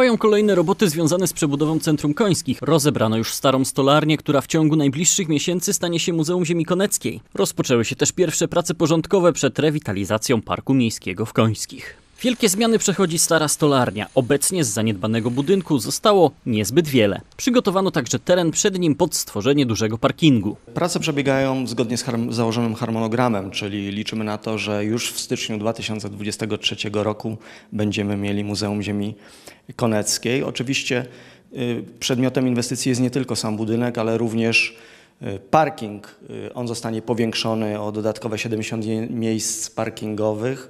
Trwają kolejne roboty związane z przebudową Centrum Końskich. Rozebrano już starą stolarnię, która w ciągu najbliższych miesięcy stanie się Muzeum Ziemi Koneckiej. Rozpoczęły się też pierwsze prace porządkowe przed rewitalizacją Parku Miejskiego w Końskich. Wielkie zmiany przechodzi stara stolarnia. Obecnie z zaniedbanego budynku zostało niezbyt wiele. Przygotowano także teren przed nim pod stworzenie dużego parkingu. Prace przebiegają zgodnie z założonym harmonogramem, czyli liczymy na to, że już w styczniu 2023 roku będziemy mieli Muzeum Ziemi Koneckiej. Oczywiście y, przedmiotem inwestycji jest nie tylko sam budynek, ale również y, parking. Y, on zostanie powiększony o dodatkowe 70 miejsc parkingowych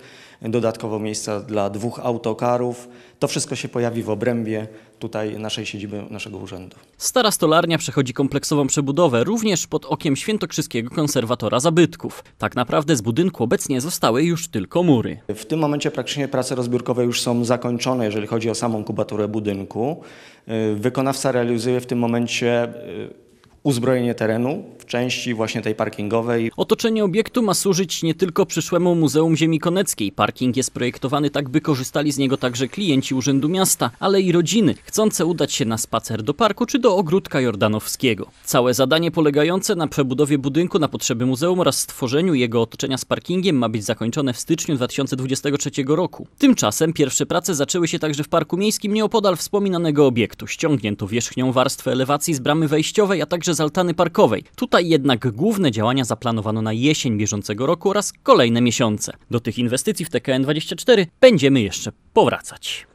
dodatkowo miejsca dla dwóch autokarów. To wszystko się pojawi w obrębie tutaj naszej siedziby, naszego urzędu. Stara stolarnia przechodzi kompleksową przebudowę również pod okiem Świętokrzyskiego Konserwatora Zabytków. Tak naprawdę z budynku obecnie zostały już tylko mury. W tym momencie praktycznie prace rozbiórkowe już są zakończone, jeżeli chodzi o samą kubaturę budynku. Wykonawca realizuje w tym momencie y, uzbrojenie terenu w części właśnie tej parkingowej. Otoczenie obiektu ma służyć nie tylko przyszłemu Muzeum Ziemi Koneckiej. Parking jest projektowany tak, by korzystali z niego także klienci Urzędu Miasta, ale i rodziny chcące udać się na spacer do parku czy do ogródka jordanowskiego. Całe zadanie polegające na przebudowie budynku na potrzeby muzeum oraz stworzeniu jego otoczenia z parkingiem ma być zakończone w styczniu 2023 roku. Tymczasem pierwsze prace zaczęły się także w Parku Miejskim nieopodal wspominanego obiektu. Ściągnięto wierzchnią warstwę elewacji z bramy wejściowej, a także z altany parkowej. Tutaj jednak główne działania zaplanowano na jesień bieżącego roku oraz kolejne miesiące. Do tych inwestycji w TKN24 będziemy jeszcze powracać.